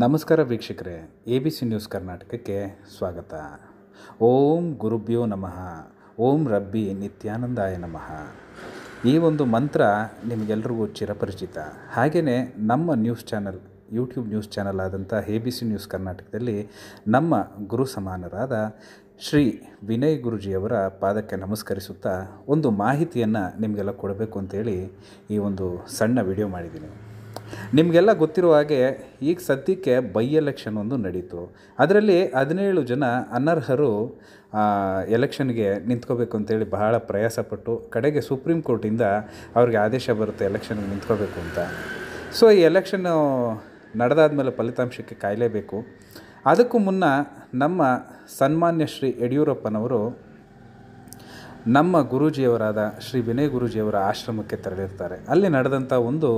ನಮಸ್ಕಾರ ವೀಕ್ಷಕರೇ A B C news ಕರ್ನಾಟಕಕ್ಕೆ ಸ್ವಾಗತ ಓಂ ಗುರುಭ್ಯೋ ನಮಃ ಓಂ ರಬ್ಬಿ ನಿತ್ಯಾನಂದಾಯ ನಮಃ ಈ ಒಂದು ಮಂತ್ರ ನಿಮಗೆಲ್ರಿಗೂ ಚಿರಪರಿಚಿತ ಹಾಗೆಯೇ ನಮ್ಮ news channel YouTube news channel ಆದಂಥ ಎ ಬಿ ಸಿ ನ್ಯೂಸ್ ಕರ್ನಾಟಕದಲ್ಲಿ ನಮ್ಮ ಗುರು ಸಮಾನರಾದ ಶ್ರೀ ವಿನಯ್ ಗುರುಜಿಯವರ ಪಾದಕ್ಕೆ ನಮಸ್ಕರಿಸುತ್ತಾ ಒಂದು ಮಾಹಿತಿಯನ್ನು ನಿಮಗೆಲ್ಲ ಕೊಡಬೇಕು ಅಂತೇಳಿ ಈ ಒಂದು ಸಣ್ಣ ವಿಡಿಯೋ ಮಾಡಿದ್ದೀನಿ ನಿಮಗೆಲ್ಲ ಗೊತ್ತಿರುವ ಹಾಗೆ ಈಗ ಸದ್ಯಕ್ಕೆ ಬೈ ಎಲೆಕ್ಷನ್ ಒಂದು ನಡೀತು ಅದರಲ್ಲಿ ಹದಿನೇಳು ಜನ ಅನರ್ಹರು ಎಲೆಕ್ಷನ್ಗೆ ನಿಂತ್ಕೋಬೇಕು ಅಂತೇಳಿ ಬಹಳ ಪ್ರಯಾಸಪಟ್ಟು ಕಡೆಗೆ ಸುಪ್ರೀಂ ಕೋರ್ಟಿಂದ ಅವ್ರಿಗೆ ಆದೇಶ ಬರುತ್ತೆ ಎಲೆಕ್ಷನ್ಗೆ ನಿಂತ್ಕೋಬೇಕು ಅಂತ ಸೊ ಈ ಎಲೆಕ್ಷನ್ನು ನಡೆದಾದ ಮೇಲೆ ಫಲಿತಾಂಶಕ್ಕೆ ಕಾಯಲೇಬೇಕು ಅದಕ್ಕೂ ಮುನ್ನ ನಮ್ಮ ಸನ್ಮಾನ್ಯ ಶ್ರೀ ಯಡಿಯೂರಪ್ಪನವರು ನಮ್ಮ ಗುರೂಜಿಯವರಾದ ಶ್ರೀ ವಿನಯ್ ಗುರೂಜಿಯವರ ಆಶ್ರಮಕ್ಕೆ ತೆರಳಿರ್ತಾರೆ ಅಲ್ಲಿ ನಡೆದಂಥ ಒಂದು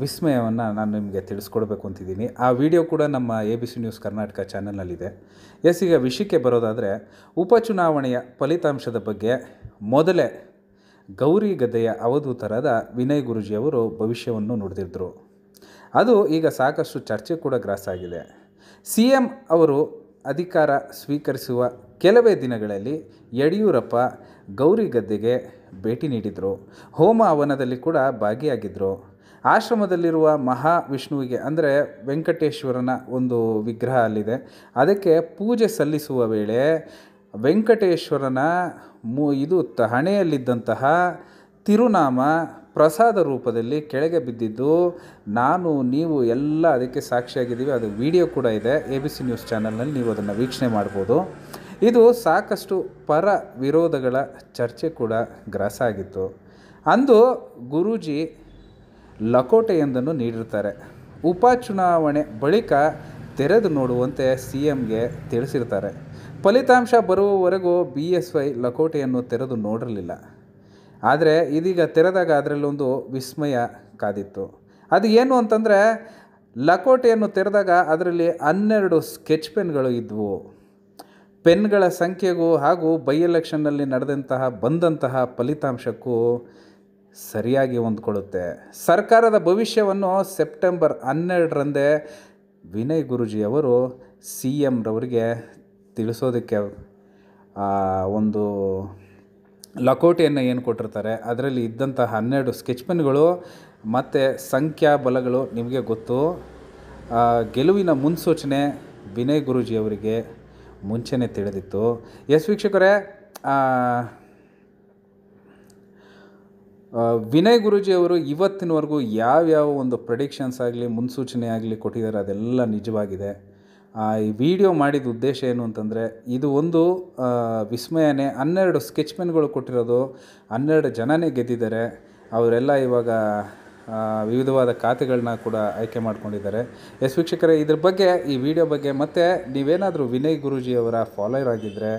ವಿಸ್ಮಯವನ್ನು ನಾನು ನಿಮಗೆ ತಿಳಿಸ್ಕೊಡ್ಬೇಕು ಅಂತಿದ್ದೀನಿ ಆ ವಿಡಿಯೋ ಕೂಡ ನಮ್ಮ A B C news Karnataka ಚಾನಲ್ನಲ್ಲಿದೆ ಎಸ್ ಈಗ ವಿಷಯಕ್ಕೆ ಬರೋದಾದರೆ ಉಪಚುನಾವಣೆಯ ಫಲಿತಾಂಶದ ಬಗ್ಗೆ ಮೊದಲೇ ಗೌರಿ ಗದ್ದೆಯ ಅವಧೂತರಾದ ವಿನಯ್ ಗುರುಜಿಯವರು ಭವಿಷ್ಯವನ್ನು ನುಡಿದಿದ್ದರು ಅದು ಈಗ ಸಾಕಷ್ಟು ಚರ್ಚೆ ಕೂಡ ಆಗಿದೆ ಸಿ ಎಂ ಅವರು ಅಧಿಕಾರ ಸ್ವೀಕರಿಸುವ ಕೆಲವೇ ದಿನಗಳಲ್ಲಿ ಯಡಿಯೂರಪ್ಪ ಗೌರಿ ಗದ್ದೆಗೆ ಭೇಟಿ ನೀಡಿದರು ಹೋಮ ಹವನದಲ್ಲಿ ಕೂಡ ಭಾಗಿಯಾಗಿದ್ದರು ಆಶ್ರಮದಲ್ಲಿರುವ ಮಹಾವಿಷ್ಣುವಿಗೆ ಅಂದರೆ ವೆಂಕಟೇಶ್ವರನ ಒಂದು ವಿಗ್ರಹ ಅಲ್ಲಿದೆ ಅದಕ್ಕೆ ಪೂಜೆ ಸಲ್ಲಿಸುವ ವೇಳೆ ವೆಂಕಟೇಶ್ವರನ ಮು ಇದು ತ ಹಣೆಯಲ್ಲಿದ್ದಂತಹ ತಿರುನಾಮ ಪ್ರಸಾದ ರೂಪದಲ್ಲಿ ಕೆಳಗೆ ಬಿದ್ದಿದ್ದು ನಾನು ನೀವು ಎಲ್ಲ ಅದಕ್ಕೆ ಸಾಕ್ಷಿಯಾಗಿದ್ದೀವಿ ಅದು ವಿಡಿಯೋ ಕೂಡ ಇದೆ ಎ ಬಿ ಸಿ ನ್ಯೂಸ್ ಚಾನಲ್ನಲ್ಲಿ ನೀವು ಅದನ್ನು ವೀಕ್ಷಣೆ ಮಾಡ್ಬೋದು ಇದು ಸಾಕಷ್ಟು ಪರ ವಿರೋಧಗಳ ಚರ್ಚೆ ಕೂಡ ಗ್ರಾಸ ಆಗಿತ್ತು ಅಂದು ಗುರೂಜಿ ಲಕೋಟೆಯೊಂದನ್ನು ನೀಡಿರ್ತಾರೆ ಉಪಚುನಾವಣೆ ಬಳಿಕ ತೆರೆದು ನೋಡುವಂತೆ ಸಿ ಎಂಗೆ ತಿಳಿಸಿರ್ತಾರೆ ಫಲಿತಾಂಶ ಬರುವವರೆಗೂ ಬಿ ಎಸ್ ವೈ ಲಕೋಟೆಯನ್ನು ತೆರೆದು ನೋಡಿರಲಿಲ್ಲ ಆದರೆ ಇದೀಗ ತೆರೆದಾಗ ಅದರಲ್ಲೊಂದು ವಿಸ್ಮಯ ಕಾದಿತ್ತು ಅದು ಏನು ಅಂತಂದರೆ ಲಕೋಟೆಯನ್ನು ತೆರೆದಾಗ ಅದರಲ್ಲಿ ಹನ್ನೆರಡು ಸ್ಕೆಚ್ ಪೆನ್ಗಳು ಇದ್ವು ಪೆನ್ಗಳ ಸಂಖ್ಯೆಗೂ ಹಾಗೂ ಬೈ ಎಲೆಕ್ಷನ್ನಲ್ಲಿ ನಡೆದಂತಹ ಬಂದಂತಹ ಫಲಿತಾಂಶಕ್ಕೂ ಸರಿಯಾಗಿ ಹೊಂದ್ಕೊಳ್ಳುತ್ತೆ ಸರ್ಕಾರದ ಭವಿಷ್ಯವನ್ನು ಸೆಪ್ಟೆಂಬರ್ ಹನ್ನೆರಡರಂದೇ ವಿನಯ್ ಅವರು ಸಿ ರವರಿಗೆ ತಿಳಿಸೋದಕ್ಕೆ ಒಂದು ಲಕೋಟೆಯನ್ನು ಏನು ಕೊಟ್ಟಿರ್ತಾರೆ ಅದರಲ್ಲಿ ಇದ್ದಂಥ ಹನ್ನೆರಡು ಸ್ಕೆಚ್ ಪೆನ್ಗಳು ಮತ್ತು ಸಂಖ್ಯಾ ಬಲಗಳು ನಿಮಗೆ ಗೊತ್ತು ಗೆಲುವಿನ ಮುನ್ಸೂಚನೆ ವಿನಯ್ ಅವರಿಗೆ ಮುಂಚೆನೇ ತಿಳಿದಿತ್ತು ಎಸ್ ವೀಕ್ಷಕರೇ ವಿನಯ್ ಅವರು ಇವತ್ತಿನವರೆಗೂ ಯಾವ್ಯಾವ ಒಂದು ಪ್ರೆಡಿಕ್ಷನ್ಸ್ ಆಗಲಿ ಮುನ್ಸೂಚನೆ ಆಗಲಿ ಕೊಟ್ಟಿದ್ದಾರೆ ಅದೆಲ್ಲ ನಿಜವಾಗಿದೆ ಈ ವಿಡಿಯೋ ಮಾಡಿದ ಉದ್ದೇಶ ಏನು ಅಂತಂದರೆ ಇದು ಒಂದು ವಿಸ್ಮಯನೇ ಹನ್ನೆರಡು ಸ್ಕೆಚ್ಮೆನ್ಗಳು ಕೊಟ್ಟಿರೋದು ಹನ್ನೆರಡು ಜನನೇ ಗೆದ್ದಿದ್ದಾರೆ ಅವರೆಲ್ಲ ಇವಾಗ ವಿವಿಧವಾದ ಖಾತೆಗಳನ್ನ ಕೂಡ ಆಯ್ಕೆ ಮಾಡ್ಕೊಂಡಿದ್ದಾರೆ ಎಸ್ ವೀಕ್ಷಕರೇ ಇದ್ರ ಬಗ್ಗೆ ಈ ವಿಡಿಯೋ ಬಗ್ಗೆ ಮತ್ತು ನೀವೇನಾದರೂ ವಿನಯ್ ಗುರುಜಿಯವರ ಫಾಲೋಯರ್ ಆಗಿದ್ದರೆ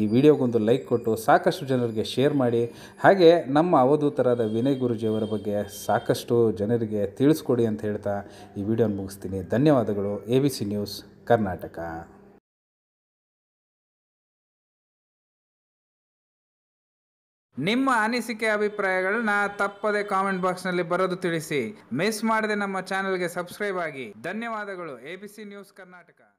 ಈ ವಿಡಿಯೋಗೊಂದು ಲೈಕ್ ಕೊಟ್ಟು ಸಾಕಷ್ಟು ಜನರಿಗೆ ಶೇರ್ ಮಾಡಿ ಹಾಗೆ ನಮ್ಮ ಅವಧೂತರಾದ ವಿನಯ್ ಗುರುಜಿಯವರ ಬಗ್ಗೆ ಸಾಕಷ್ಟು ಜನರಿಗೆ ತಿಳಿಸ್ಕೊಡಿ ಅಂತ ಹೇಳ್ತಾ ಈ ವಿಡಿಯೋನ ಮುಗಿಸ್ತೀನಿ ಧನ್ಯವಾದಗಳು A B C news Karnataka ನಿಮ್ಮ ಅನಿಸಿಕೆ ಅಭಿಪ್ರಾಯಗಳನ್ನ ತಪ್ಪದೆ ಕಾಮೆಂಟ್ ಬಾಕ್ಸ್ನಲ್ಲಿ ಬರೋದು ತಿಳಿಸಿ ಮಿಸ್ ಮಾಡದೆ ನಮ್ಮ ಚಾನೆಲ್ಗೆ ಸಬ್ಸ್ಕ್ರೈಬ್ ಆಗಿ ಧನ್ಯವಾದಗಳು ಎಬಿಸಿ ನ್ಯೂಸ್ ಕರ್ನಾಟಕ